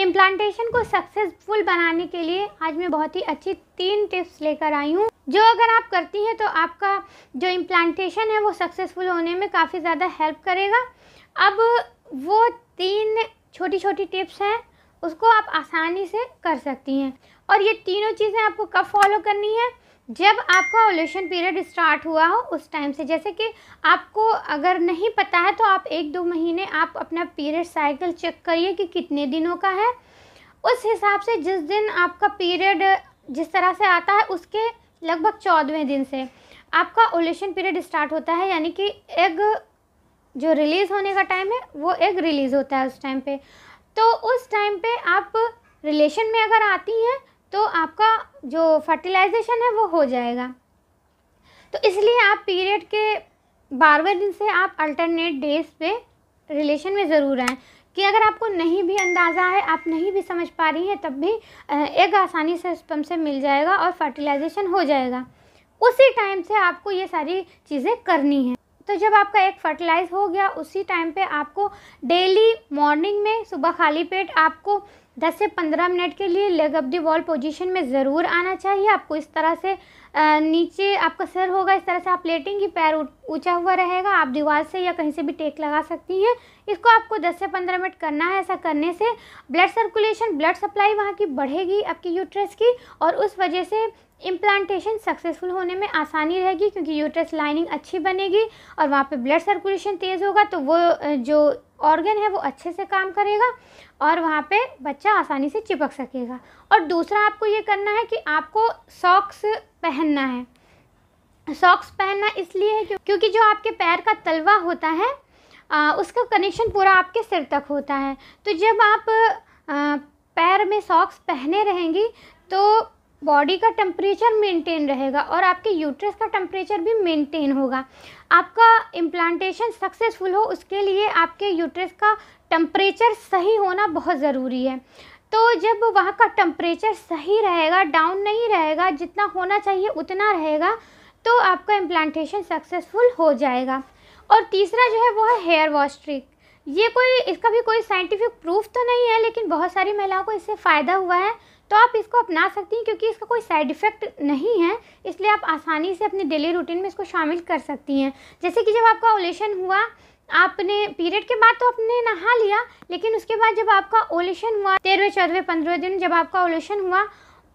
implantation को successful बनाने के लिए आज मैं बहुत ही अच्छी तीन टिप्स लेकर आई हूँ जो अगर आप करती हैं तो आपका जो इम्प्लांटेशन है वो सक्सेसफुल होने में काफ़ी ज़्यादा हेल्प करेगा अब वो तीन छोटी छोटी टिप्स हैं उसको आप आसानी से कर सकती हैं और ये तीनों चीज़ें आपको कब फॉलो करनी है जब आपका ओलेशन पीरियड स्टार्ट हुआ हो उस टाइम से जैसे कि आपको अगर नहीं पता है तो आप एक दो महीने आप अपना पीरियड साइकिल चेक करिए कि कितने दिनों का है उस हिसाब से जिस दिन आपका पीरियड जिस तरह से आता है उसके लगभग चौदहवें दिन से आपका ओलेशन पीरियड स्टार्ट होता है यानी कि एग जो रिलीज़ होने का टाइम है वो एग रिलीज़ होता है उस टाइम पे तो उस टाइम पे आप रिलेशन में अगर आती हैं तो आपका जो फर्टिलाइजेशन है वो हो जाएगा तो इसलिए आप पीरियड के बारहवें दिन से आप अल्टरनेट डेज पे रिलेशन में ज़रूर आएँ कि अगर आपको नहीं भी अंदाज़ा है आप नहीं भी समझ पा रही हैं तब भी एक आसानी से स्पम से मिल जाएगा और फर्टिलाइजेशन हो जाएगा उसी टाइम से आपको ये सारी चीज़ें करनी है तो जब आपका एक फर्टिलाइज हो गया उसी टाइम पे आपको डेली मॉर्निंग में सुबह खाली पेट आपको 10 से 15 मिनट के लिए leg up the wall position में ज़रूर आना चाहिए आपको इस तरह से नीचे आपका सर होगा इस तरह से आप लेटेंगी पैर ऊंचा हुआ रहेगा आप दीवार से या कहीं से भी टेक लगा सकती हैं इसको आपको 10 से 15 मिनट करना है ऐसा करने से ब्लड सर्कुलेशन ब्लड सप्लाई वहाँ की बढ़ेगी आपकी यूट्रस की और उस वजह से इम्प्लांटेशन सक्सेसफुल होने में आसानी रहेगी क्योंकि यूट्रस लाइनिंग अच्छी बनेगी और वहाँ पे ब्लड सर्कुलेशन तेज़ होगा तो वो जो ऑर्गन है वो अच्छे से काम करेगा और वहाँ पे बच्चा आसानी से चिपक सकेगा और दूसरा आपको ये करना है कि आपको सॉक्स पहनना है सॉक्स पहनना इसलिए है क्योंकि जो आपके पैर का तलवा होता है आ, उसका कनेक्शन पूरा आपके सिर तक होता है तो जब आप आ, पैर में सॉक्स पहने रहेंगी तो बॉडी का टेम्परेचर मेंटेन रहेगा और आपके यूट्रस का टेम्परेचर भी मेंटेन होगा आपका इम्प्लांटेशन सक्सेसफुल हो उसके लिए आपके यूट्रस का टेम्परेचर सही होना बहुत ज़रूरी है तो जब वहाँ का टेम्परेचर सही रहेगा डाउन नहीं रहेगा जितना होना चाहिए उतना रहेगा तो आपका इम्प्लांटेशन सक्सेसफुल हो जाएगा और तीसरा जो है वो है हेयर वॉश ट्रिक ये कोई इसका भी कोई साइंटिफिक प्रूफ तो नहीं है लेकिन बहुत सारी महिलाओं को इससे फ़ायदा हुआ है तो आप इसको अपना सकती हैं क्योंकि इसका कोई साइड इफ़ेक्ट नहीं है इसलिए आप आसानी से अपने डेली रूटीन में इसको शामिल कर सकती हैं जैसे कि जब आपका ओलेशन हुआ आपने पीरियड के बाद तो आपने नहा लिया लेकिन उसके बाद जब आपका ओलेशन हुआ तेरहवें चौदहवें पंद्रहवें दिन जब आपका ओलेशन हुआ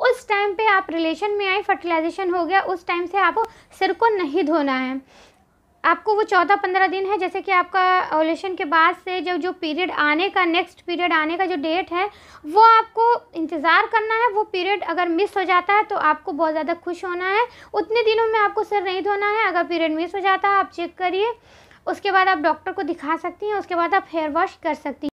उस टाइम पे आप रिलेशन में आए फर्टिलाइजेशन हो गया उस टाइम से आपको सिर को नहीं धोना है आपको वो चौदह पंद्रह दिन है जैसे कि आपका ओलेशन के बाद से जब जो पीरियड आने का नेक्स्ट पीरियड आने का जो डेट है वो आपको इंतज़ार करना है वो पीरियड अगर मिस हो जाता है तो आपको बहुत ज़्यादा खुश होना है उतने दिनों में आपको सिर नहीं धोना है अगर पीरियड मिस हो जाता है आप चेक करिए उसके बाद आप डॉक्टर को दिखा सकती हैं उसके बाद आप हेयर वॉश कर सकती हैं